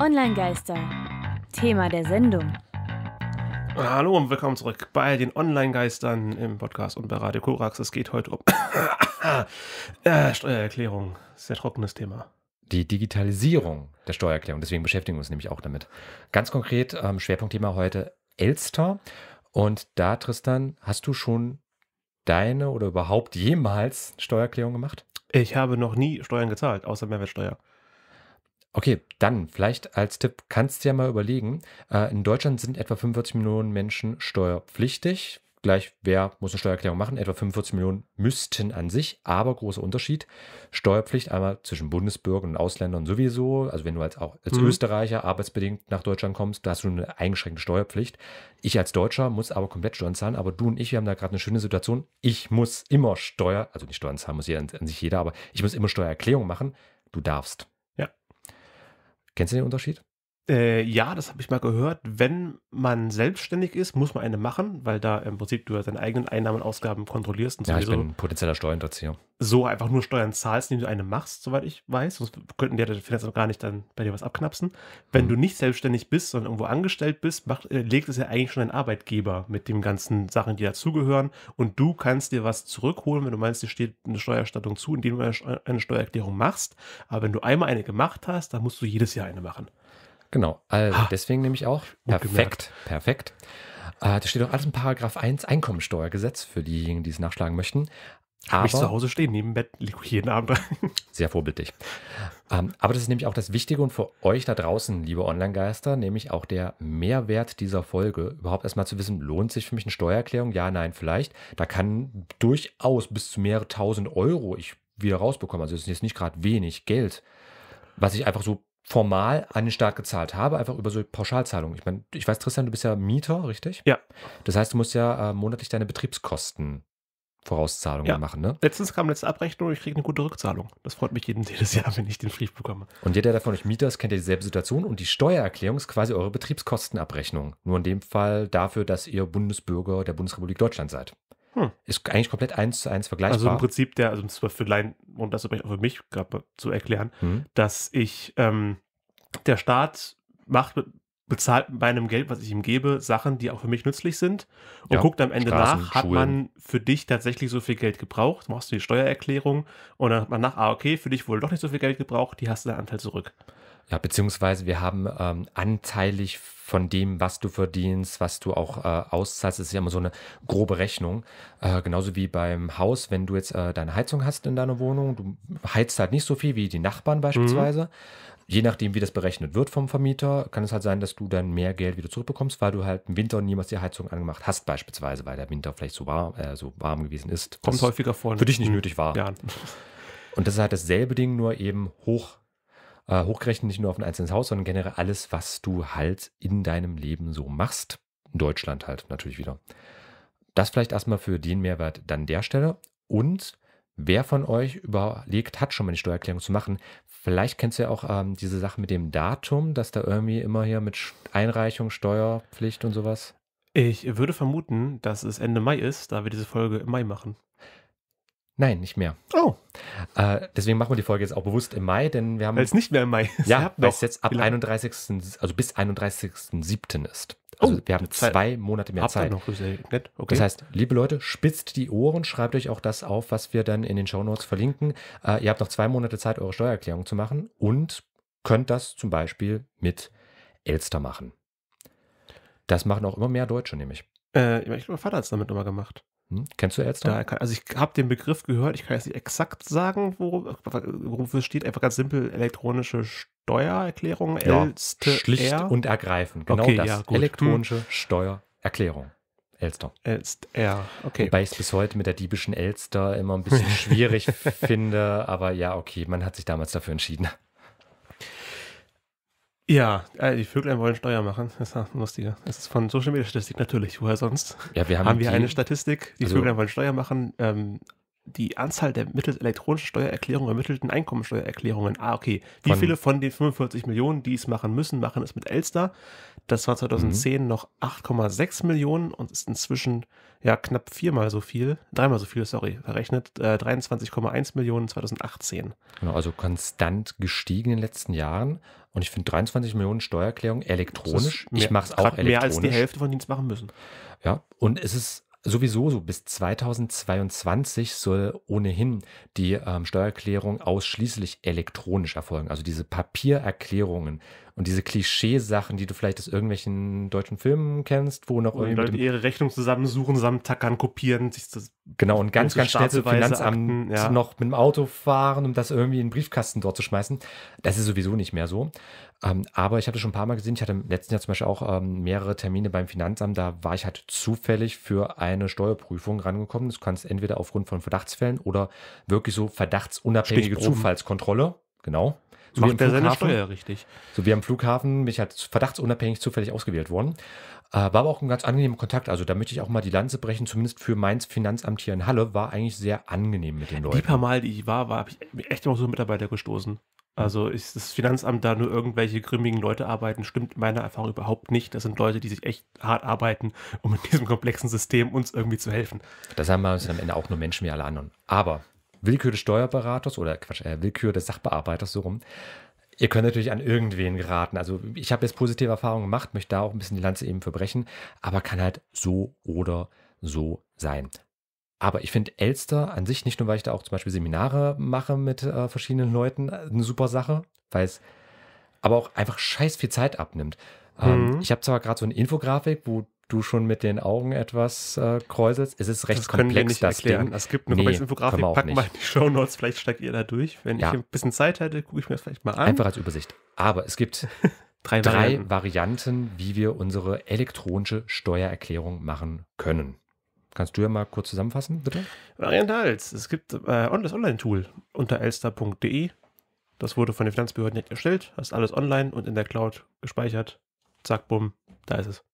Online-Geister. Thema der Sendung. Hallo und willkommen zurück bei den Online-Geistern im Podcast und bei Radio Korax. Es geht heute um äh, Steuererklärung. Sehr trockenes Thema. Die Digitalisierung der Steuererklärung. Deswegen beschäftigen wir uns nämlich auch damit. Ganz konkret, ähm, Schwerpunktthema heute Elster. Und da, Tristan, hast du schon deine oder überhaupt jemals Steuererklärung gemacht? Ich habe noch nie Steuern gezahlt, außer Mehrwertsteuer. Okay, dann vielleicht als Tipp kannst du ja mal überlegen. Äh, in Deutschland sind etwa 45 Millionen Menschen steuerpflichtig. Gleich, wer muss eine Steuererklärung machen? Etwa 45 Millionen müssten an sich, aber großer Unterschied. Steuerpflicht einmal zwischen Bundesbürgern und Ausländern sowieso. Also wenn du als, auch als mhm. Österreicher arbeitsbedingt nach Deutschland kommst, da hast du eine eingeschränkte Steuerpflicht. Ich als Deutscher muss aber komplett Steuern zahlen, aber du und ich, wir haben da gerade eine schöne Situation. Ich muss immer Steuer, also nicht Steuern zahlen, muss ja an sich jeder, aber ich muss immer Steuererklärung machen. Du darfst. Kennst du den Unterschied? Äh, ja, das habe ich mal gehört. Wenn man selbstständig ist, muss man eine machen, weil da im Prinzip du ja deine eigenen Einnahmen und Ausgaben kontrollierst. Und ja, ich bin potenzieller Steuerhinterzieher. So einfach nur Steuern zahlst, indem du eine machst, soweit ich weiß. Sonst könnten die ja das Finanzamt gar nicht dann bei dir was abknapsen. Wenn mhm. du nicht selbstständig bist, sondern irgendwo angestellt bist, macht, äh, legt es ja eigentlich schon ein Arbeitgeber mit den ganzen Sachen, die dazugehören. Und du kannst dir was zurückholen, wenn du meinst, dir steht eine Steuererstattung zu, indem du eine Steuererklärung machst. Aber wenn du einmal eine gemacht hast, dann musst du jedes Jahr eine machen. Genau, also ha, deswegen nämlich auch perfekt, perfekt. Äh, da steht auch alles in Paragraph 1 Einkommensteuergesetz für diejenigen, die es nachschlagen möchten. Aber, ich zu Hause stehen, neben dem Bett liege ich jeden Abend rein. Sehr vorbildlich. Ähm, aber das ist nämlich auch das Wichtige und für euch da draußen, liebe Online-Geister, nämlich auch der Mehrwert dieser Folge. Überhaupt erstmal zu wissen, lohnt sich für mich eine Steuererklärung? Ja, nein, vielleicht. Da kann durchaus bis zu mehrere tausend Euro ich wieder rausbekommen. Also es ist jetzt nicht gerade wenig Geld, was ich einfach so formal einen Staat gezahlt habe, einfach über so Pauschalzahlungen. Ich meine, ich weiß, Christian, du bist ja Mieter, richtig? Ja. Das heißt, du musst ja äh, monatlich deine Betriebskosten Vorauszahlungen ja. machen. Ne? Letztens kam letzte Abrechnung und ich kriege eine gute Rückzahlung. Das freut mich jeden, jedes Jahr, wenn ich den Brief bekomme. Und jeder, der von euch Mieter ist, kennt ja dieselbe Situation. Und die Steuererklärung ist quasi eure Betriebskostenabrechnung. Nur in dem Fall dafür, dass ihr Bundesbürger der Bundesrepublik Deutschland seid. Hm. Ist eigentlich komplett eins zu eins vergleichbar. Also im Prinzip der, also das war für Laien, und das auch für mich gerade zu erklären, hm. dass ich, ähm, der Staat macht bezahlt mit meinem Geld, was ich ihm gebe, Sachen, die auch für mich nützlich sind und ja, guckt am Ende Straßen, nach, hat Schulen. man für dich tatsächlich so viel Geld gebraucht, machst du die Steuererklärung und dann hat man nach, ah okay, für dich wohl doch nicht so viel Geld gebraucht, die hast du deinen Anteil zurück. Ja, beziehungsweise wir haben ähm, anteilig von dem, was du verdienst, was du auch äh, auszahlst, das ist ja immer so eine grobe Rechnung. Äh, genauso wie beim Haus, wenn du jetzt äh, deine Heizung hast in deiner Wohnung, du heizt halt nicht so viel wie die Nachbarn beispielsweise. Mhm. Je nachdem, wie das berechnet wird vom Vermieter, kann es halt sein, dass du dann mehr Geld wieder zurückbekommst, weil du halt im Winter niemals die Heizung angemacht hast, beispielsweise, weil der Winter vielleicht so warm, äh, so warm gewesen ist. Kommt häufiger vor. Ne? Für dich nicht mhm. nötig war. Jahren. Und das ist halt dasselbe Ding, nur eben hoch äh, hochgerechnet nicht nur auf ein einzelnes Haus, sondern generell alles, was du halt in deinem Leben so machst. In Deutschland halt natürlich wieder. Das vielleicht erstmal für den Mehrwert dann der Stelle. Und wer von euch überlegt hat, schon mal eine Steuererklärung zu machen, vielleicht kennst du ja auch ähm, diese Sache mit dem Datum, dass da irgendwie immer hier mit Einreichung, Steuerpflicht und sowas. Ich würde vermuten, dass es Ende Mai ist, da wir diese Folge im Mai machen. Nein, nicht mehr. Oh. Äh, deswegen machen wir die Folge jetzt auch bewusst im Mai, denn wir haben. Weil es nicht mehr im Mai ist. Ja, weil es jetzt ab 31. also bis 31.07. ist. Also oh, wir haben zwei Monate mehr Zeit. Noch, das, okay. das heißt, liebe Leute, spitzt die Ohren, schreibt euch auch das auf, was wir dann in den Shownotes verlinken. Äh, ihr habt noch zwei Monate Zeit, eure Steuererklärung zu machen und könnt das zum Beispiel mit Elster machen. Das machen auch immer mehr Deutsche nämlich. Äh, ich glaube, mein Vater hat es damit nochmal gemacht. Hm? Kennst du Ärzte? Ja, also ich habe den Begriff gehört, ich kann jetzt nicht exakt sagen, worum, worum es steht. Einfach ganz simpel elektronische Steuererklärung. Ja, Elster. schlicht und ergreifend. Genau okay, das. Ja, elektronische hm. Steuererklärung. Elster. Elster, okay. Wobei ich es bis heute mit der diebischen Elster immer ein bisschen schwierig finde, aber ja, okay, man hat sich damals dafür entschieden. Ja, äh, die Vöglein wollen Steuer machen. Das ist ja lustiger. Das ist von Social Media Statistik natürlich. Woher sonst? Ja, wir haben, haben wir die, eine Statistik. Die also, Vöglein wollen Steuer machen. Ähm, die Anzahl der mittels elektronischer Steuererklärung ermittelten Einkommensteuererklärungen. Ah, okay. Wie von, viele von den 45 Millionen, die es machen müssen, machen es mit Elster? Das war 2010 mhm. noch 8,6 Millionen und ist inzwischen ja knapp viermal so viel, dreimal so viel, sorry, verrechnet, äh, 23,1 Millionen 2018. Genau, also konstant gestiegen in den letzten Jahren. Und ich finde 23 Millionen Steuererklärungen elektronisch. Mehr, ich mache es auch elektronisch. Mehr als die Hälfte von denen es machen müssen. Ja, und es ist Sowieso so bis 2022 soll ohnehin die ähm, Steuererklärung ausschließlich elektronisch erfolgen. Also diese Papiererklärungen und diese Klischeesachen, die du vielleicht aus irgendwelchen deutschen Filmen kennst, wo noch und irgendwie. Leute ihre Rechnung zusammensuchen, zusammen tackern, kopieren, sich das. Genau, und ganz, ganz schnell zum Finanzamt ja. noch mit dem Auto fahren, um das irgendwie in den Briefkasten dort zu schmeißen. Das ist sowieso nicht mehr so. Ähm, aber ich hatte schon ein paar Mal gesehen, ich hatte im letzten Jahr zum Beispiel auch ähm, mehrere Termine beim Finanzamt, da war ich halt zufällig für eine Steuerprüfung rangekommen. Das kannst entweder aufgrund von Verdachtsfällen oder wirklich so verdachtsunabhängige Zufallskontrolle. Genau. So Macht der seine Steuer richtig. So wie am Flughafen, mich halt verdachtsunabhängig zufällig ausgewählt worden. Äh, war aber auch ein ganz angenehmer Kontakt. Also da möchte ich auch mal die Lanze brechen, zumindest für mein Finanzamt hier in Halle, war eigentlich sehr angenehm mit den Leuten. Die paar Mal, die ich war, war habe ich echt immer so Mitarbeiter gestoßen. Also ist das Finanzamt da nur irgendwelche grimmigen Leute arbeiten, stimmt meiner Erfahrung überhaupt nicht. Das sind Leute, die sich echt hart arbeiten, um in diesem komplexen System uns irgendwie zu helfen. Das haben wir uns am Ende auch nur Menschen wie alle anderen. Aber Willkür des Steuerberaters oder Quatsch, äh, Willkür des Sachbearbeiters so rum. Ihr könnt natürlich an irgendwen geraten. Also ich habe jetzt positive Erfahrungen gemacht, möchte da auch ein bisschen die Lanze eben verbrechen, aber kann halt so oder so sein. Aber ich finde Elster an sich, nicht nur, weil ich da auch zum Beispiel Seminare mache mit äh, verschiedenen Leuten, äh, eine super Sache, weil es aber auch einfach scheiß viel Zeit abnimmt. Ähm, mhm. Ich habe zwar gerade so eine Infografik, wo du schon mit den Augen etwas äh, kräuselst. Es ist recht das komplex, nicht das erklären. Ding. Es gibt eine nee, Infografik, packen wir in die Show Notes, vielleicht steigt ihr da durch. Wenn ja. ich ein bisschen Zeit hätte, gucke ich mir das vielleicht mal an. Einfach als Übersicht. Aber es gibt drei, drei Varianten. Varianten, wie wir unsere elektronische Steuererklärung machen können. Kannst du ja mal kurz zusammenfassen, bitte? Variante Hals. Es gibt äh, das Online-Tool unter elster.de. Das wurde von den Finanzbehörden erstellt. Das ist alles online und in der Cloud gespeichert. Zack, bumm, da ist es.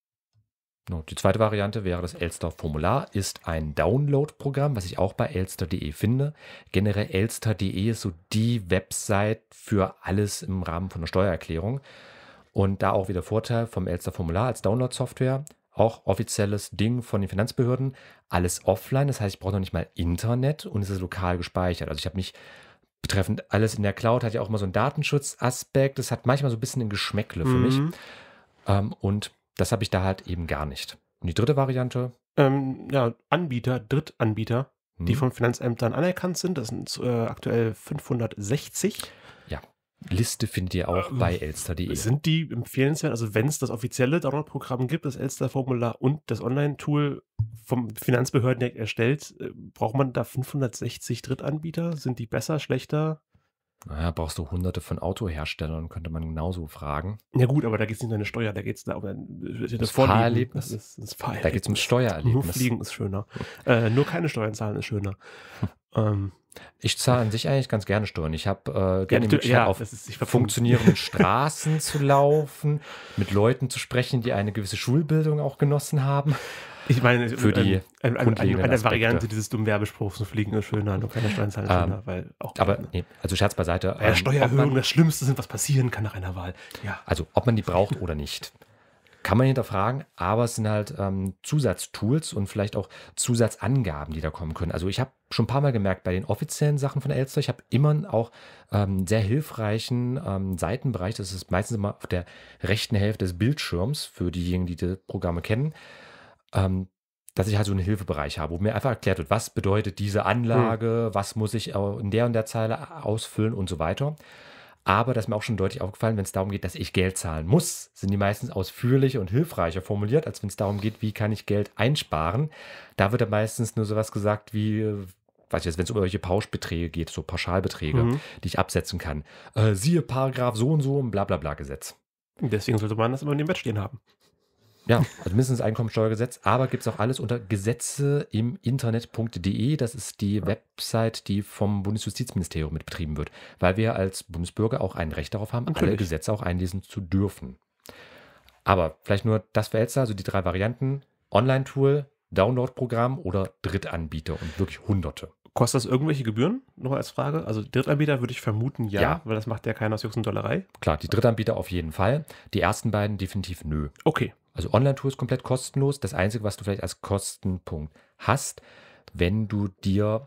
Die zweite Variante wäre das Elster Formular, ist ein Download-Programm, was ich auch bei elster.de finde. Generell elster.de ist so die Website für alles im Rahmen von der Steuererklärung. Und da auch wieder Vorteil vom Elster Formular als Download-Software auch offizielles Ding von den Finanzbehörden, alles offline. Das heißt, ich brauche noch nicht mal Internet und es ist lokal gespeichert. Also ich habe mich betreffend alles in der Cloud, hat ja auch immer so einen Datenschutzaspekt. Das hat manchmal so ein bisschen ein Geschmäckle für mhm. mich. Ähm, und das habe ich da halt eben gar nicht. Und die dritte Variante? Ähm, ja, Anbieter, Drittanbieter, mhm. die von Finanzämtern anerkannt sind. Das sind äh, aktuell 560. Liste findet ihr auch ähm, bei elster.de. Sind die empfehlenswert? Also wenn es das offizielle Download-Programm gibt, das Elster-Formular und das Online-Tool vom Finanzbehörden erstellt, äh, braucht man da 560 Drittanbieter? Sind die besser, schlechter? Naja, brauchst du hunderte von Autoherstellern, könnte man genauso fragen. Ja gut, aber da geht es nicht um deine Steuer, da geht es da um äh, ein das, das Fahrerlebnis. Das, das Fahrerlebnis. Da geht es um Steuererlebnis. Nur Fliegen ist schöner. äh, nur keine Steuern zahlen ist schöner. ähm, ich zahle an sich eigentlich ganz gerne Steuern. Ich habe äh, gerne ja, die ja, auf funktionierenden Straßen zu laufen, mit Leuten zu sprechen, die eine gewisse Schulbildung auch genossen haben. Ich meine, für die an, ähm, an, an, an der Variante dieses dummen Werbespruchs, so fliegen ist schöner, nur keine Steuern zahlen ist ähm, schöner, ähm, weil auch. Aber, nee, also Scherz beiseite. Ja, ähm, Steuererhöhungen das Schlimmste sind, was passieren kann nach einer Wahl. Ja. Also, ob man die braucht oder nicht kann man hinterfragen, aber es sind halt ähm, Zusatztools und vielleicht auch Zusatzangaben, die da kommen können. Also ich habe schon ein paar Mal gemerkt, bei den offiziellen Sachen von Elster, ich habe immer auch ähm, sehr hilfreichen ähm, Seitenbereich, das ist meistens immer auf der rechten Hälfte des Bildschirms für diejenigen, die die Programme kennen, ähm, dass ich halt so einen Hilfebereich habe, wo mir einfach erklärt wird, was bedeutet diese Anlage, mhm. was muss ich äh, in der und der Zeile ausfüllen und so weiter. Aber das ist mir auch schon deutlich aufgefallen, wenn es darum geht, dass ich Geld zahlen muss, sind die meistens ausführlicher und hilfreicher formuliert, als wenn es darum geht, wie kann ich Geld einsparen. Da wird dann meistens nur sowas gesagt wie, äh, weiß ich jetzt, wenn es um irgendwelche Pauschbeträge geht, so Pauschalbeträge, mhm. die ich absetzen kann. Äh, siehe Paragraph so und so im Blablabla-Gesetz. Deswegen sollte man das immer in dem Bett stehen haben. Ja, also mindestens Einkommensteuergesetz, aber gibt es auch alles unter Gesetze im Internet.de. Das ist die Website, die vom Bundesjustizministerium mit betrieben wird, weil wir als Bundesbürger auch ein Recht darauf haben, Natürlich. alle Gesetze auch einlesen zu dürfen. Aber vielleicht nur das für Elster, also die drei Varianten: Online-Tool, Download-Programm oder Drittanbieter und wirklich Hunderte. Kostet das irgendwelche Gebühren? noch als Frage. Also Drittanbieter würde ich vermuten, ja, ja. weil das macht ja keiner aus Jux und Dollerei. Klar, die Drittanbieter auf jeden Fall. Die ersten beiden definitiv nö. Okay. Also Online-Tour ist komplett kostenlos. Das Einzige, was du vielleicht als Kostenpunkt hast, wenn du dir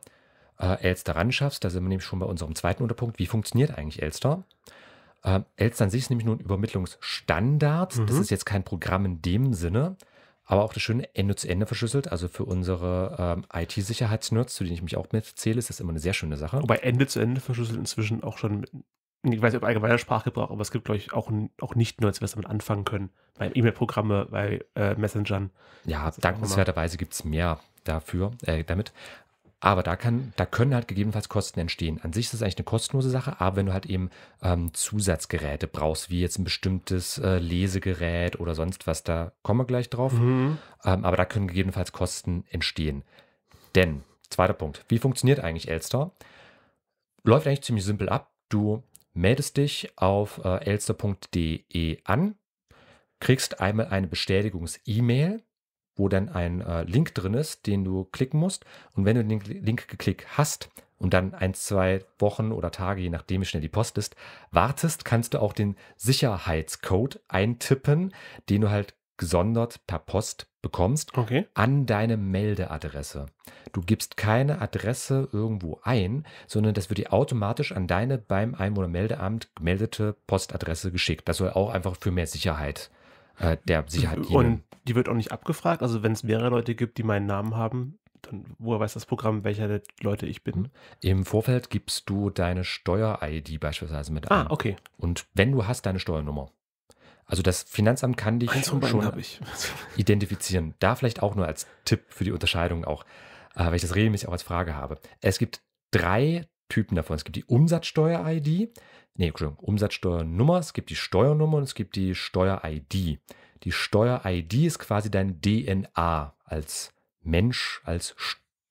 äh, Elster ran schaffst, da sind wir nämlich schon bei unserem zweiten Unterpunkt, wie funktioniert eigentlich Elster? Äh, Elster an sich ist nämlich nur ein Übermittlungsstandard. Mhm. Das ist jetzt kein Programm in dem Sinne aber auch das schöne Ende zu Ende verschlüsselt. Also für unsere ähm, IT-Sicherheitsnerds, zu denen ich mich auch mitzähle, ist das immer eine sehr schöne Sache. Wobei Ende zu Ende verschlüsselt inzwischen auch schon, ich weiß nicht, ob allgemeiner Sprachgebrauch, aber es gibt, glaube ich, auch, auch Nicht-Nerds, die was damit anfangen können. Bei E-Mail-Programme, bei äh, Messengern. Ja, dankenswerterweise gibt es mehr dafür, äh, damit. Aber da, kann, da können halt gegebenenfalls Kosten entstehen. An sich ist das eigentlich eine kostenlose Sache, aber wenn du halt eben ähm, Zusatzgeräte brauchst, wie jetzt ein bestimmtes äh, Lesegerät oder sonst was, da kommen wir gleich drauf. Mhm. Ähm, aber da können gegebenenfalls Kosten entstehen. Denn, zweiter Punkt, wie funktioniert eigentlich Elster? Läuft eigentlich ziemlich simpel ab. Du meldest dich auf äh, elster.de an, kriegst einmal eine Bestätigungs-E-Mail wo dann ein äh, Link drin ist, den du klicken musst. Und wenn du den Link geklickt hast und dann ein, zwei Wochen oder Tage, je nachdem wie schnell die Post ist, wartest, kannst du auch den Sicherheitscode eintippen, den du halt gesondert per Post bekommst okay. an deine Meldeadresse. Du gibst keine Adresse irgendwo ein, sondern das wird dir automatisch an deine beim Einwohnermeldeamt gemeldete Postadresse geschickt. Das soll auch einfach für mehr Sicherheit äh, der Sicherheit dienen. Und die wird auch nicht abgefragt. Also wenn es mehrere Leute gibt, die meinen Namen haben, dann woher weiß das Programm, welcher der Leute ich bin? Mhm. Im Vorfeld gibst du deine Steuer-ID beispielsweise mit ah, ein. Ah, okay. Und wenn du hast, deine Steuernummer. Also das Finanzamt kann dich also schon identifizieren. Da vielleicht auch nur als Tipp für die Unterscheidung auch, äh, weil ich das regelmäßig auch als Frage habe. Es gibt drei Typen davon. Es gibt die Umsatzsteuer-ID, nee, Entschuldigung, Umsatzsteuernummer, es gibt die Steuernummer und es gibt die Steuer-ID. Die Steuer-ID ist quasi dein DNA als Mensch, als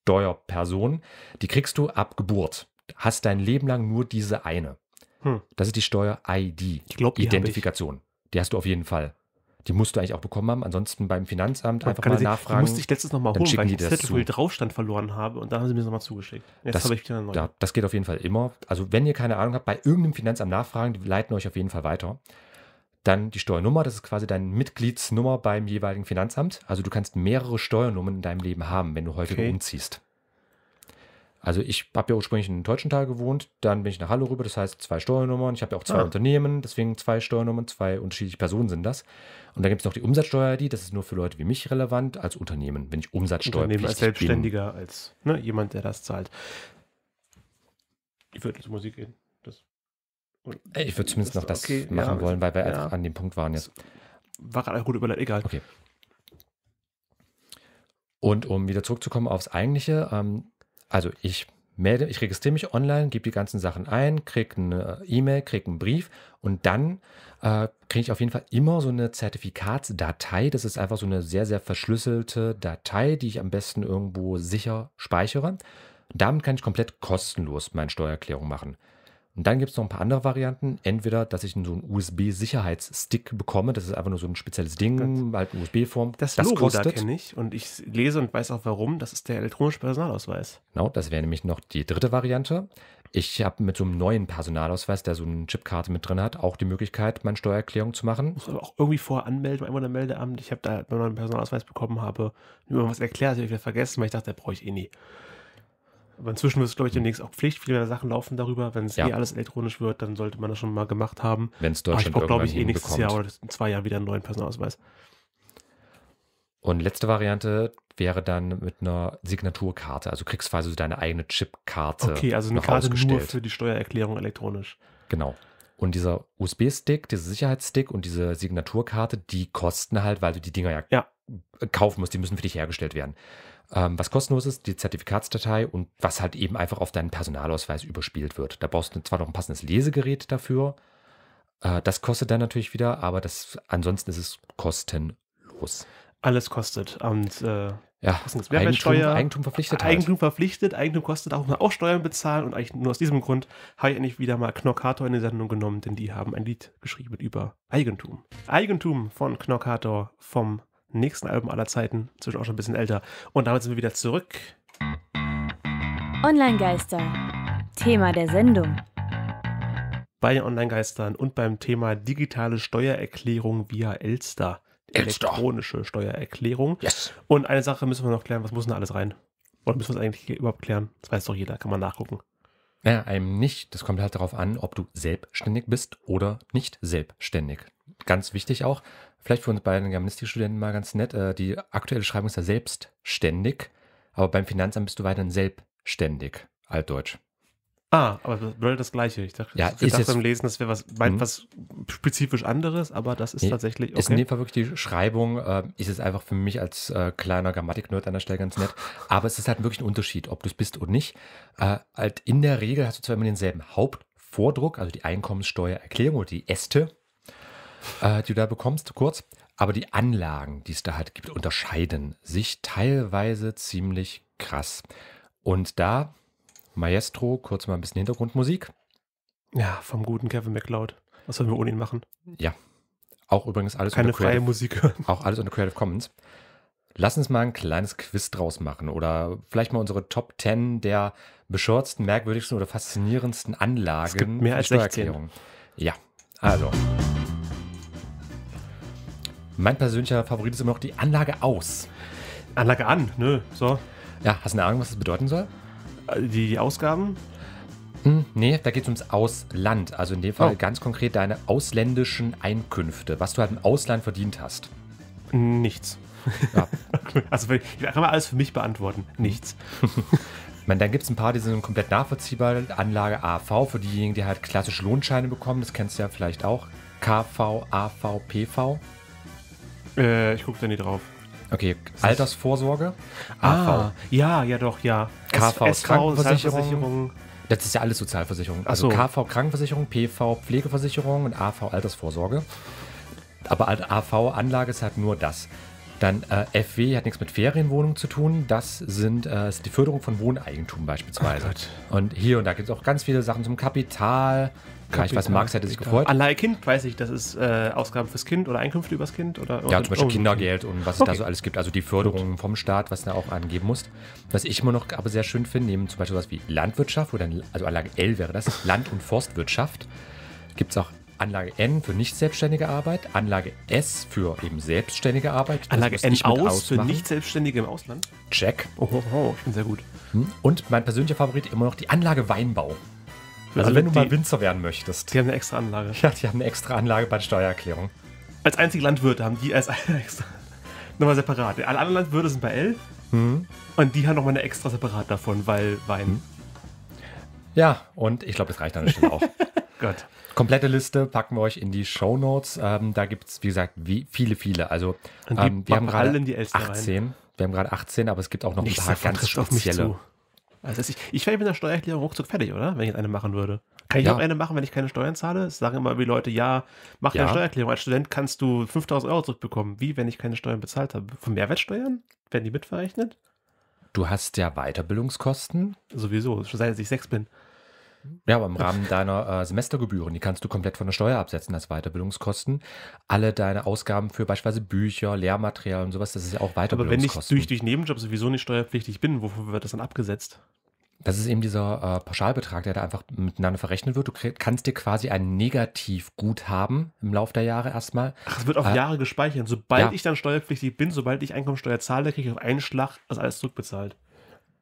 Steuerperson. Die kriegst du ab Geburt. Hast dein Leben lang nur diese eine. Hm. Das ist die Steuer-ID. Identifikation. Die hast du auf jeden Fall. Die musst du eigentlich auch bekommen haben. Ansonsten beim Finanzamt einfach mal sie, nachfragen. Musste ich letztes noch mal holen, weil ich das Zettel, wo draufstand, verloren habe und dann haben sie mir das nochmal zugeschickt. Jetzt das, ich wieder neu. das geht auf jeden Fall immer. Also wenn ihr keine Ahnung habt, bei irgendeinem Finanzamt nachfragen, die leiten euch auf jeden Fall weiter. Dann die Steuernummer, das ist quasi deine Mitgliedsnummer beim jeweiligen Finanzamt. Also du kannst mehrere Steuernummern in deinem Leben haben, wenn du häufiger okay. umziehst. Also ich habe ja ursprünglich in deutschen Teutschenthal gewohnt, dann bin ich nach Halle rüber, das heißt zwei Steuernummern. Ich habe ja auch zwei ah. Unternehmen, deswegen zwei Steuernummern, zwei unterschiedliche Personen sind das. Und dann gibt es noch die Umsatzsteuer-ID, das ist nur für Leute wie mich relevant, als Unternehmen, wenn ich Umsatzsteuer Unternehmen als Selbstständiger, bin. als ne, jemand, der das zahlt. Ich würde zur Musik gehen. Das, ich würde zumindest das noch das okay, machen ja, wollen, weil wir ja. einfach an dem Punkt waren jetzt. War gerade gut überlegt, egal. Okay. Und um wieder zurückzukommen aufs Eigentliche, ähm, also ich melde, ich registriere mich online, gebe die ganzen Sachen ein, kriege eine E-Mail, kriege einen Brief und dann äh, kriege ich auf jeden Fall immer so eine Zertifikatsdatei. Das ist einfach so eine sehr, sehr verschlüsselte Datei, die ich am besten irgendwo sicher speichere. damit kann ich komplett kostenlos meine Steuererklärung machen. Und dann gibt es noch ein paar andere Varianten. Entweder, dass ich so einen USB-Sicherheitsstick bekomme. Das ist einfach nur so ein spezielles Ding, halt eine USB-Form. Das, das Logo kostet. da kenne ich und ich lese und weiß auch warum. Das ist der elektronische Personalausweis. Genau, das wäre nämlich noch die dritte Variante. Ich habe mit so einem neuen Personalausweis, der so eine Chipkarte mit drin hat, auch die Möglichkeit, meine Steuererklärung zu machen. Muss aber auch irgendwie vorher anmelden beim Meldeamt. Ich habe da, wenn man einen Personalausweis bekommen habe, nur was erklärt, habe ich wieder vergessen, weil ich dachte, der brauche ich eh nie. Aber inzwischen wird es, glaube ich, demnächst auch Pflicht. Viele der Sachen laufen darüber. Wenn es ja. eh alles elektronisch wird, dann sollte man das schon mal gemacht haben. Wenn es Deutschland Aber ich brauche, glaube ich, eh nächstes bekommt. Jahr oder in zwei Jahren wieder einen neuen Personalausweis. Und letzte Variante wäre dann mit einer Signaturkarte. Also kriegst du quasi deine eigene Chipkarte. Okay, also eine Karte nur für die Steuererklärung elektronisch. Genau. Und dieser USB-Stick, dieser Sicherheitsstick und diese Signaturkarte, die kosten halt, weil du die Dinger ja, ja kaufen musst. Die müssen für dich hergestellt werden. Ähm, was kostenlos ist, die Zertifikatsdatei und was halt eben einfach auf deinen Personalausweis überspielt wird. Da brauchst du zwar noch ein passendes Lesegerät dafür. Äh, das kostet dann natürlich wieder, aber das, ansonsten ist es kostenlos. Alles kostet. Und äh ja, Eigentum, Eigentum verpflichtet. Halt. Eigentum halt. verpflichtet, Eigentum kostet auch, mal auch Steuern bezahlen und eigentlich nur aus diesem Grund habe ich endlich wieder mal Knockator in die Sendung genommen, denn die haben ein Lied geschrieben über Eigentum. Eigentum von Knockator vom nächsten Alben aller Zeiten, zwischen auch schon ein bisschen älter. Und damit sind wir wieder zurück. Online-Geister, Thema der Sendung. Bei den Online-Geistern und beim Thema digitale Steuererklärung via Elster. Elster. Elektronische Steuererklärung. Yes. Und eine Sache müssen wir noch klären, was muss denn alles rein? Oder müssen wir es eigentlich überhaupt klären? Das weiß doch jeder, kann man nachgucken. Naja, einem nicht. Das kommt halt darauf an, ob du selbstständig bist oder nicht selbstständig. Ganz wichtig auch, vielleicht für uns beiden Germanistikstudenten mal ganz nett, äh, die aktuelle Schreibung ist ja selbstständig, aber beim Finanzamt bist du weiterhin selbstständig, altdeutsch. Ah, aber das bedeutet das Gleiche. Ich dachte, ja, ich dachte jetzt, beim Lesen, das wäre was, hm? was spezifisch anderes, aber das ist nee, tatsächlich. Okay. Ist in dem Fall wirklich die Schreibung, äh, ist es einfach für mich als äh, kleiner Grammatik-Nerd an der Stelle ganz nett. aber es ist halt wirklich ein Unterschied, ob du es bist oder nicht. Äh, halt in der Regel hast du zwar immer denselben Hauptvordruck, also die Einkommensteuererklärung oder die Äste, äh, die du da bekommst, kurz. Aber die Anlagen, die es da halt gibt, unterscheiden sich teilweise ziemlich krass. Und da, Maestro, kurz mal ein bisschen Hintergrundmusik. Ja, vom guten Kevin McLeod. Was sollen wir ohne ihn machen? Ja. Auch übrigens alles Keine unter freie Creative, Musik. Auch alles unter Creative Commons. Lass uns mal ein kleines Quiz draus machen oder vielleicht mal unsere Top 10 der beschürzten, merkwürdigsten oder faszinierendsten Anlagen. Es gibt mehr als Steuererklärung. 16. Ja, also. Mein persönlicher Favorit ist immer noch die Anlage aus. Anlage an, nö, ne? so. Ja, hast du eine Ahnung, was das bedeuten soll? Äh, die, die Ausgaben? Hm, nee, da geht es ums Ausland. Also in dem Fall oh. ganz konkret deine ausländischen Einkünfte, was du halt im Ausland verdient hast. Nichts. Ja. also ich kann mal alles für mich beantworten. Nichts. Man, dann gibt es ein paar, die sind komplett nachvollziehbar. Anlage AV für diejenigen, die halt klassische Lohnscheine bekommen. Das kennst du ja vielleicht auch. KV, AV, PV. Äh, ich gucke da nie drauf. Okay, Altersvorsorge? Ah, AV. ja, ja doch, ja. KV, SV, Krankenversicherung. Das ist ja alles Sozialversicherung. Also so. KV Krankenversicherung, PV Pflegeversicherung und AV Altersvorsorge. Aber AV Anlage ist halt nur das. Dann äh, FW hat nichts mit Ferienwohnungen zu tun. Das sind äh, ist die Förderung von Wohneigentum beispielsweise. Oh und hier und da gibt es auch ganz viele Sachen zum Kapital. Kapital. Ich weiß, Marx hätte sich gefreut. Allein Kind, weiß ich, das ist äh, Ausgaben fürs Kind oder Einkünfte übers Kind oder. Ja, zum Beispiel oh, Kindergeld und was okay. es da so alles gibt. Also die Förderungen vom Staat, was du da auch angeben musst. Was ich immer noch aber sehr schön finde, neben zum Beispiel was wie Landwirtschaft oder also Anlage L wäre das, Land- und Forstwirtschaft. Gibt es auch Anlage N für nicht selbstständige Arbeit, Anlage S für eben selbstständige Arbeit. Anlage N aus für nicht selbstständige im Ausland. Check. Oh, oh, oh ich bin sehr gut. Hm? Und mein persönlicher Favorit immer noch die Anlage Weinbau. Also, also wenn du die, mal Winzer werden möchtest. Die haben eine extra Anlage. Ja, die haben eine extra Anlage bei der Steuererklärung. Als einzige Landwirte haben die als extra nochmal separat. Alle anderen Landwirte sind bei L mhm. und die haben nochmal eine extra separat davon, weil Wein. Mhm. Ja, und ich glaube, das reicht dann der auch. Gott. Komplette Liste packen wir euch in die Show Notes. Ähm, da gibt es, wie gesagt, wie viele, viele. Also ähm, wir haben gerade 18. Rein. Wir haben gerade 18, aber es gibt auch noch Nichts ein paar ganz spezielle. Also ich, ich wäre mit einer Steuererklärung ruckzuck fertig, oder? Wenn ich jetzt eine machen würde. Kann ich ja. auch eine machen, wenn ich keine Steuern zahle? Das sagen immer wie Leute, ja, mach ja. eine Steuererklärung. Als Student kannst du 5000 Euro zurückbekommen. Wie, wenn ich keine Steuern bezahlt habe? Von Mehrwertsteuern? Werden die mitverrechnet? Du hast ja Weiterbildungskosten. Sowieso, schon seit ich sechs bin. Ja, aber im Rahmen deiner äh, Semestergebühren, die kannst du komplett von der Steuer absetzen als Weiterbildungskosten. Alle deine Ausgaben für beispielsweise Bücher, Lehrmaterial und sowas, das ist ja auch Weiterbildungskosten. Aber wenn ich durch, durch Nebenjob sowieso nicht steuerpflichtig bin, wofür wird das dann abgesetzt? Das ist eben dieser äh, Pauschalbetrag, der da einfach miteinander verrechnet wird. Du kannst dir quasi ein Negativguthaben im Laufe der Jahre erstmal. Ach, es wird auf äh, Jahre gespeichert. Sobald ja. ich dann steuerpflichtig bin, sobald ich Einkommensteuer zahle, kriege ich auf einen Schlag das alles zurückbezahlt.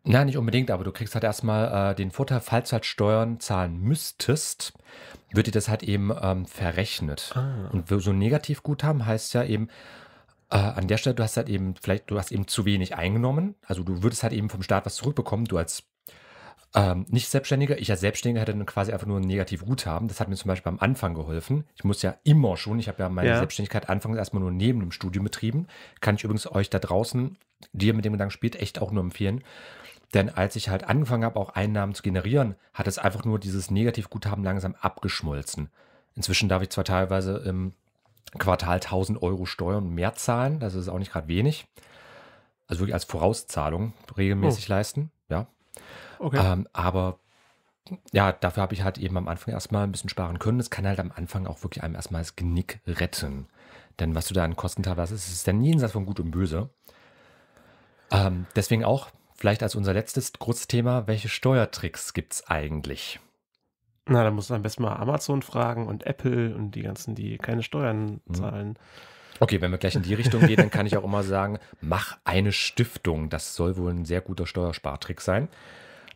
Nein, nicht unbedingt, aber du kriegst halt erstmal äh, den Vorteil, falls du halt Steuern zahlen müsstest, wird dir das halt eben ähm, verrechnet. Ah. Und so negativ Guthaben heißt ja eben, äh, an der Stelle, du hast halt eben, vielleicht, du hast eben zu wenig eingenommen. Also du würdest halt eben vom Staat was zurückbekommen, du als ähm, nicht Selbstständiger, ich als Selbstständiger hätte dann quasi einfach nur ein negatives Guthaben. Das hat mir zum Beispiel am Anfang geholfen. Ich muss ja immer schon, ich habe ja meine ja. Selbstständigkeit anfangs erstmal nur neben dem Studium betrieben. Kann ich übrigens euch da draußen, die ihr mit dem Gedanken spielt, echt auch nur empfehlen. Denn als ich halt angefangen habe, auch Einnahmen zu generieren, hat es einfach nur dieses Negativguthaben langsam abgeschmolzen. Inzwischen darf ich zwar teilweise im Quartal 1000 Euro Steuern mehr zahlen, das ist auch nicht gerade wenig. Also wirklich als Vorauszahlung regelmäßig oh. leisten, ja. Okay. Ähm, aber ja, dafür habe ich halt eben am Anfang erstmal ein bisschen sparen können. Das kann halt am Anfang auch wirklich einem erstmal das Genick retten. Denn was du da an Kosten teilweise hast, ist dann jenseits von Gut und Böse. Ähm, deswegen auch Vielleicht als unser letztes Kurzthema, welche Steuertricks gibt es eigentlich? Na, da muss man am besten mal Amazon fragen und Apple und die ganzen, die keine Steuern mhm. zahlen. Okay, wenn wir gleich in die Richtung gehen, dann kann ich auch immer sagen, mach eine Stiftung. Das soll wohl ein sehr guter Steuerspartrick sein.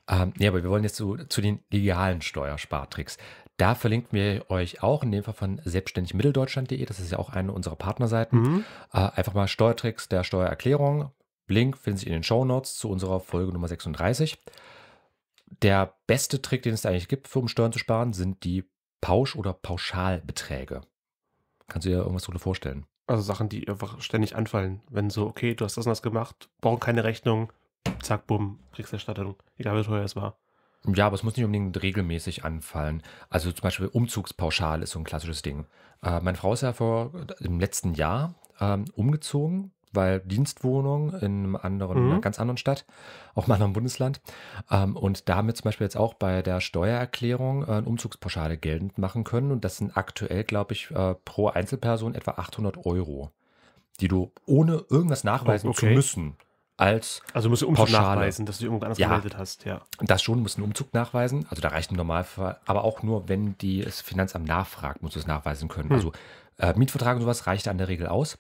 Ähm, ja, aber wir wollen jetzt zu, zu den legalen Steuerspartricks. Da verlinken wir euch auch, in dem Fall von selbstständigmitteldeutschland.de, das ist ja auch eine unserer Partnerseiten, mhm. äh, einfach mal Steuertricks der Steuererklärung Link finden Sie in den Show Notes zu unserer Folge Nummer 36. Der beste Trick, den es eigentlich gibt, für um Steuern zu sparen, sind die Pausch- oder Pauschalbeträge. Kannst du dir irgendwas darunter vorstellen? Also Sachen, die einfach ständig anfallen. Wenn so, okay, du hast das und das gemacht, brauchen keine Rechnung, zack, bumm, Kriegserstattung. Egal wie teuer es war. Ja, aber es muss nicht unbedingt regelmäßig anfallen. Also zum Beispiel Umzugspauschal ist so ein klassisches Ding. Äh, meine Frau ist ja vor im letzten Jahr ähm, umgezogen weil Dienstwohnung in einem anderen, mhm. in einer mhm. ganz anderen Stadt, auch mal einem Bundesland. Ähm, und damit zum Beispiel jetzt auch bei der Steuererklärung äh, eine Umzugspauschale geltend machen können. Und das sind aktuell, glaube ich, äh, pro Einzelperson etwa 800 Euro, die du ohne irgendwas oh, nachweisen oh, okay. zu müssen als Also musst du Umzug Pauschale. nachweisen, dass du irgendwo anders ja, gemeldet hast, ja. Das schon, musst du einen Umzug nachweisen. Also da reicht im Normalfall, aber auch nur, wenn die das Finanzamt nachfragt, musst du es nachweisen können. Hm. Also äh, Mietvertrag und sowas reicht an der Regel aus.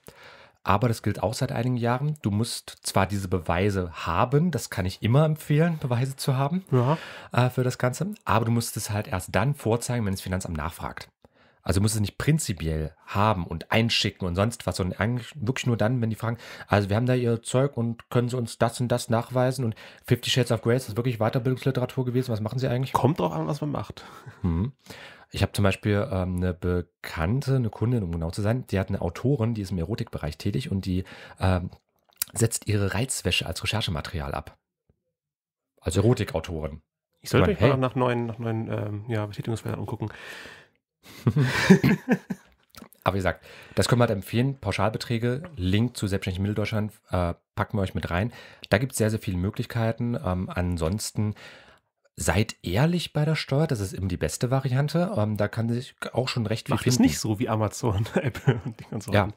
Aber das gilt auch seit einigen Jahren. Du musst zwar diese Beweise haben, das kann ich immer empfehlen, Beweise zu haben ja. äh, für das Ganze, aber du musst es halt erst dann vorzeigen, wenn das Finanzamt nachfragt. Also muss es nicht prinzipiell haben und einschicken und sonst was, sondern eigentlich wirklich nur dann, wenn die fragen, also wir haben da ihr Zeug und können sie uns das und das nachweisen und Fifty Shades of Grey ist wirklich Weiterbildungsliteratur gewesen. Was machen sie eigentlich? Kommt drauf an, was man macht. Mhm. Ich habe zum Beispiel ähm, eine Bekannte, eine Kundin, um genau zu sein, die hat eine Autorin, die ist im Erotikbereich tätig und die ähm, setzt ihre Reizwäsche als Recherchematerial ab. Als Erotikautorin. Ich sollte mich hey. mal nach neuen, nach neuen ähm, ja, Betätigungsfeldern umgucken. Aber wie gesagt, das können wir halt empfehlen. Pauschalbeträge, Link zu Selbstständig Mitteldeutschland äh, packen wir euch mit rein. Da gibt es sehr, sehr viele Möglichkeiten. Ähm, ansonsten seid ehrlich bei der Steuer. Das ist immer die beste Variante. Ähm, da kann sich auch schon recht viel. Macht es nicht so wie Amazon, Apple und die ganzen ja.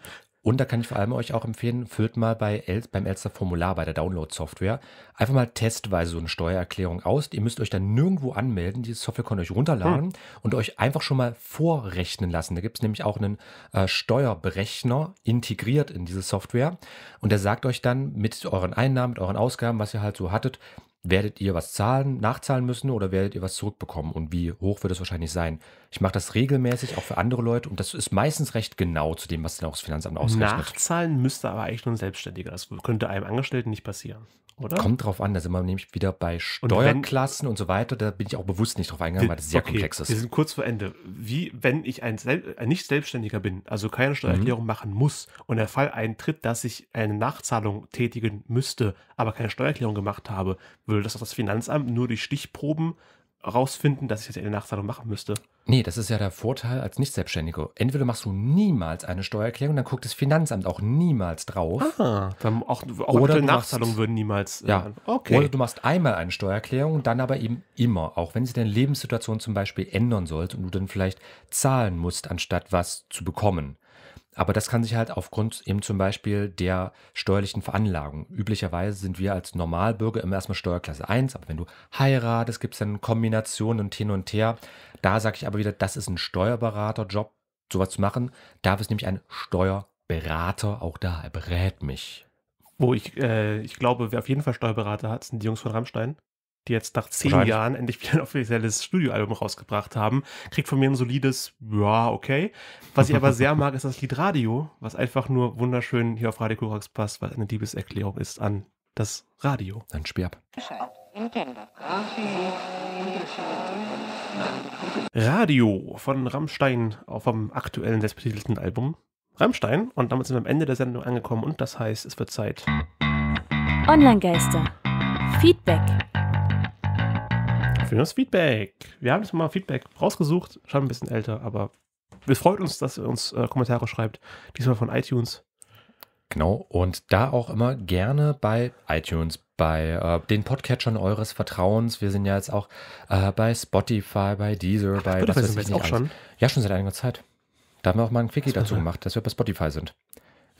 Und da kann ich vor allem euch auch empfehlen, füllt mal bei El beim Elster Formular, bei der Download-Software, einfach mal testweise so eine Steuererklärung aus. Ihr müsst euch dann nirgendwo anmelden. Diese Software könnt ihr euch runterladen hm. und euch einfach schon mal vorrechnen lassen. Da gibt es nämlich auch einen äh, Steuerberechner integriert in diese Software. Und der sagt euch dann mit euren Einnahmen, mit euren Ausgaben, was ihr halt so hattet, werdet ihr was zahlen, nachzahlen müssen oder werdet ihr was zurückbekommen und wie hoch wird es wahrscheinlich sein? Ich mache das regelmäßig auch für andere Leute und das ist meistens recht genau zu dem, was dann auch das Finanzamt ausrechnet. Nachzahlen müsste aber eigentlich nur ein Selbstständiger. Das könnte einem Angestellten nicht passieren oder? Kommt drauf an, da sind wir nämlich wieder bei Steuerklassen und, wenn, und so weiter. Da bin ich auch bewusst nicht drauf eingegangen, weil das sehr okay, komplex ist. Wir sind kurz vor Ende. Wie, wenn ich ein, ein Nicht-Selbstständiger bin, also keine Steuererklärung mhm. machen muss und der Fall eintritt, dass ich eine Nachzahlung tätigen müsste, aber keine Steuererklärung gemacht habe, würde das das Finanzamt nur durch Stichproben rausfinden, dass ich das in der Nachzahlung machen müsste. Nee, das ist ja der Vorteil als Nicht-Selbstständiger. Entweder machst du niemals eine Steuererklärung, dann guckt das Finanzamt auch niemals drauf. Ah, dann auch, auch oder Nachzahlungen würden niemals. Äh, ja, äh, okay. Oder du machst einmal eine Steuererklärung, dann aber eben immer, auch wenn sie deine Lebenssituation zum Beispiel ändern sollte und du dann vielleicht zahlen musst, anstatt was zu bekommen. Aber das kann sich halt aufgrund eben zum Beispiel der steuerlichen Veranlagung. Üblicherweise sind wir als Normalbürger immer erstmal Steuerklasse 1, aber wenn du heiratest, gibt es dann Kombinationen und hin und her. Da sage ich aber wieder, das ist ein Steuerberaterjob, sowas zu machen. Darf es nämlich ein Steuerberater, auch da, er berät mich. Wo ich, äh, ich glaube, wer auf jeden Fall Steuerberater hat, sind die Jungs von Rammstein die jetzt nach zehn Jahren endlich wieder ein offizielles Studioalbum rausgebracht haben, kriegt von mir ein solides, ja, okay. Was ich aber sehr mag, ist das Lied Radio, was einfach nur wunderschön hier auf Radio Korax passt, weil eine Liebeserklärung ist an das Radio. Dann Sperb. Radio von Rammstein vom aktuellen selbstbetitelten Album Rammstein. Und damit sind wir am Ende der Sendung angekommen und das heißt, es wird Zeit. Online-Geister. Feedback für das Feedback. Wir haben jetzt mal Feedback rausgesucht, schon ein bisschen älter, aber es freut uns, dass ihr uns äh, Kommentare schreibt. Diesmal von iTunes. Genau, und da auch immer gerne bei iTunes, bei äh, den Podcatchern eures Vertrauens. Wir sind ja jetzt auch äh, bei Spotify, bei Deezer, Ach, bei was weiß wir jetzt Auch alles. schon? Ja, schon seit einiger Zeit. Da haben wir auch mal ein Quickie dazu gemacht, dass wir bei Spotify sind.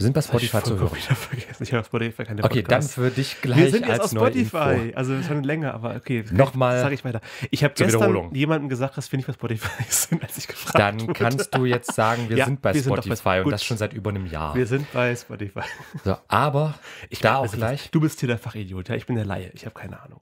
Wir sind bei Spotify ich zu hören. Wieder vergessen. Ich habe auf Spotify keine Okay, Podcasts. dann für dich gleich. Also wir sind jetzt auf Spotify. Also schon länger, aber okay. Nochmal. Sag ich weiter. Ich habe gestern jemandem gesagt, dass wir nicht bei Spotify sind, als ich gefragt habe. Dann wurde. kannst du jetzt sagen, wir ja, sind bei wir Spotify sind bei, und das schon seit über einem Jahr. Wir sind bei Spotify. So, aber ich da auch gleich. Du bist hier der Fachidiot, ja? Ich bin der Laie. Ich habe keine Ahnung.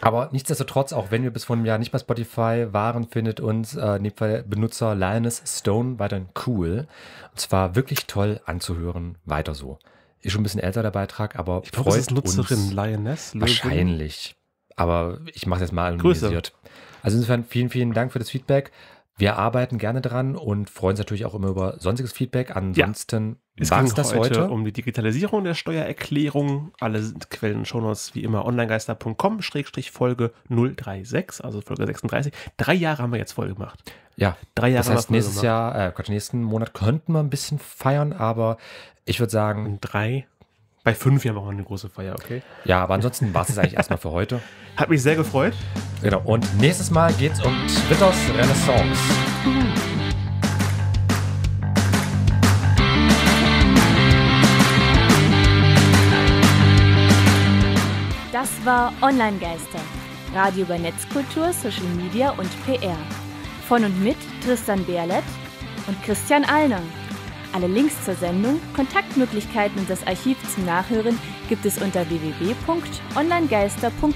Aber nichtsdestotrotz, auch wenn wir bis vor einem Jahr nicht bei Spotify waren, findet uns äh, in dem Fall Benutzer Lioness Stone weiterhin cool. Und zwar wirklich toll anzuhören. Weiter so. Ist schon ein bisschen älter der Beitrag, aber ich glaub, freut ist Nutzerin uns Lioness. Wahrscheinlich. Aber ich mache es jetzt mal anonymisiert. Grüße. Also insofern vielen, vielen Dank für das Feedback. Wir arbeiten gerne dran und freuen uns natürlich auch immer über sonstiges Feedback. Ansonsten ja, es das heute, heute um die Digitalisierung der Steuererklärung. Alle Quellen und Shownotes wie immer onlinegeister.com schrägstrich Folge 036, also Folge 36. Drei Jahre haben wir jetzt voll gemacht. Ja, drei Jahre. Das heißt, nächstes Jahr, äh, nächsten Monat könnten wir ein bisschen feiern, aber ich würde sagen, drei bei fünf Jahren machen wir eine große Feier, okay? Ja, aber ansonsten war es eigentlich erstmal für heute. Hat mich sehr gefreut. Genau. Und nächstes Mal geht's um Twitters Renaissance. Das war Online Geister. Radio über Netzkultur, Social Media und PR. Von und mit Tristan Berlet und Christian Allner. Alle Links zur Sendung, Kontaktmöglichkeiten und das Archiv zum Nachhören gibt es unter www.onlinegeister.com.